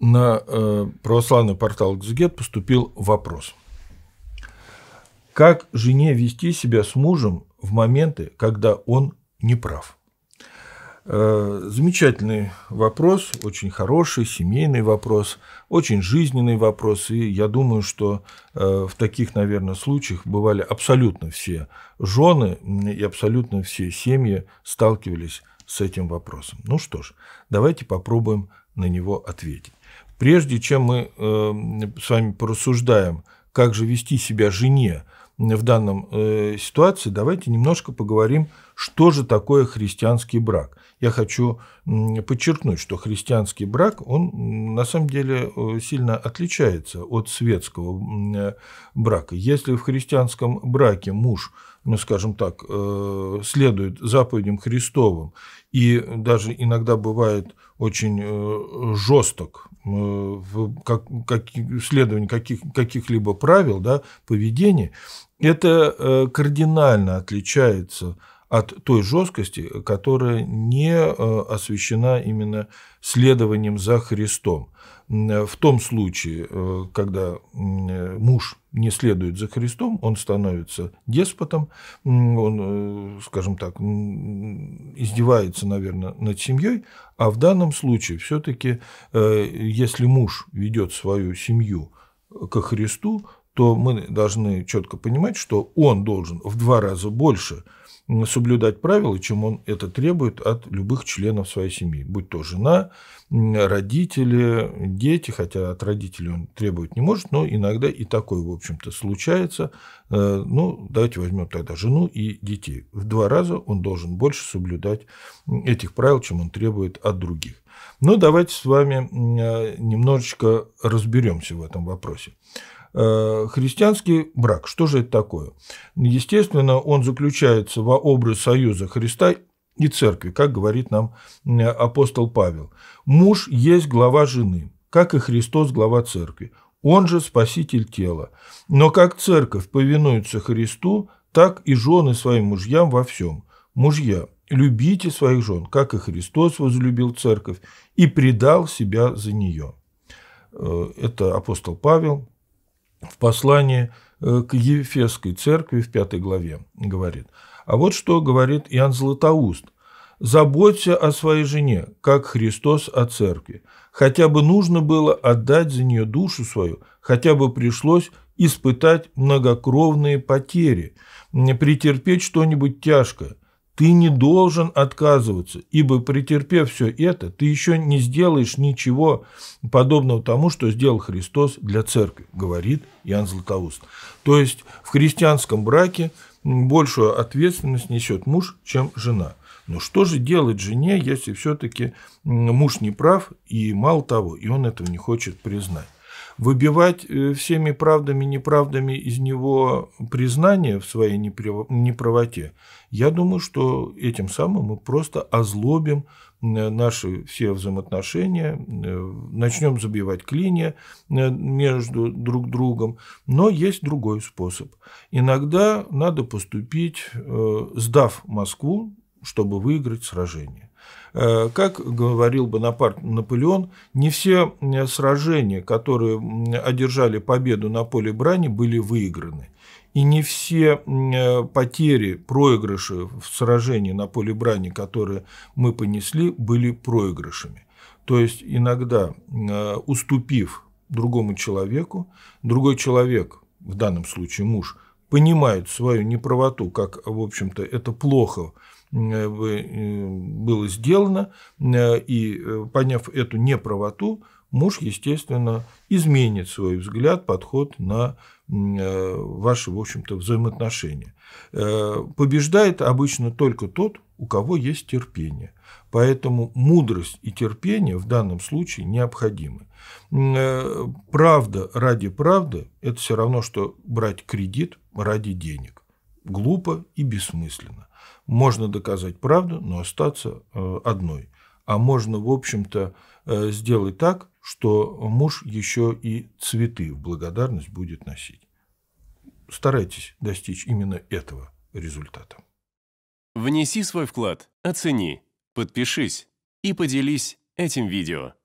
на э, православный портал «Экзегет» поступил вопрос. Как жене вести себя с мужем в моменты, когда он не прав? Э, замечательный вопрос, очень хороший, семейный вопрос, очень жизненный вопрос. И я думаю, что э, в таких, наверное, случаях бывали абсолютно все жены и абсолютно все семьи сталкивались с этим вопросом. Ну что ж, давайте попробуем на него ответить прежде чем мы э, с вами порассуждаем, как же вести себя жене в данном э, ситуации, давайте немножко поговорим что же такое христианский брак? Я хочу подчеркнуть, что христианский брак, он на самом деле э, сильно отличается от светского э, брака. Если в христианском браке муж ну, скажем так, э, следует заповедям Христовым и даже иногда бывает очень жесток в следовании каких, каких-либо правил да, поведения, это кардинально отличается от той жесткости, которая не э, освящена именно следованием за Христом. В том случае, э, когда муж не следует за Христом, он становится деспотом, он, э, скажем так, издевается, наверное, над семьей, а в данном случае все-таки, если муж ведет свою семью ко Христу, то мы должны четко понимать, что он должен в два раза больше соблюдать правила, чем он это требует от любых членов своей семьи, будь то жена, родители, дети, хотя от родителей он требовать не может, но иногда и такое, в общем-то, случается. Э, ну, давайте возьмем тогда жену и детей. В два раза он должен больше соблюдать этих правил, чем он требует от других. Но ну, давайте с вами э, немножечко разберемся в этом вопросе. Э, христианский брак, что же это такое? Естественно, он заключается во образ союза Христа и церкви, как говорит нам апостол Павел. Муж есть глава жены, как и Христос глава церкви. Он же спаситель тела. Но как церковь повинуется Христу, так и жены своим мужьям во всем. Мужья, любите своих жен, как и Христос возлюбил церковь и предал себя за нее. Э, это апостол Павел, в послании э, к Ефесской церкви в пятой главе говорит. А вот что говорит Иоанн Златоуст. «Заботься о своей жене, как Христос о церкви. Хотя бы нужно было отдать за нее душу свою, хотя бы пришлось испытать многокровные потери, претерпеть что-нибудь тяжкое, ты не должен отказываться, ибо претерпев все это, ты еще не сделаешь ничего подобного тому, что сделал Христос для церкви, говорит Иоанн Златоуст. То есть в христианском браке большую ответственность несет муж, чем жена. Но что же делать жене, если все-таки муж не прав, и мало того, и он этого не хочет признать? выбивать э, всеми правдами, и неправдами из него признание в своей неправоте, я думаю, что этим самым мы просто озлобим э, наши все взаимоотношения, э, начнем забивать клинья между друг другом. Но есть другой способ. Иногда надо поступить, сдав Москву, чтобы выиграть сражение. Э, как говорил бы Наполеон, не все сражения, которые одержали победу на поле брани, были выиграны. И не все э, потери, проигрыши в сражении на поле брани, которые мы понесли, были проигрышами. То есть иногда, э, уступив другому человеку, другой человек, в данном случае муж, понимает свою неправоту, как, в общем-то, это плохо – Э, э, было сделано, э, и поняв эту неправоту, муж, естественно, изменит свой взгляд, подход на ваши, в общем-то, взаимоотношения. Побеждает обычно только тот, у кого есть терпение. Поэтому мудрость и терпение в данном случае необходимы. Правда ради правды – это все равно, что брать кредит ради денег. Глупо и бессмысленно. Можно доказать правду, но остаться э, одной. А можно, в общем-то, э, сделать так, что муж еще и цветы в благодарность будет носить. Старайтесь достичь именно этого результата. Внеси свой вклад, оцени, подпишись и поделись этим видео.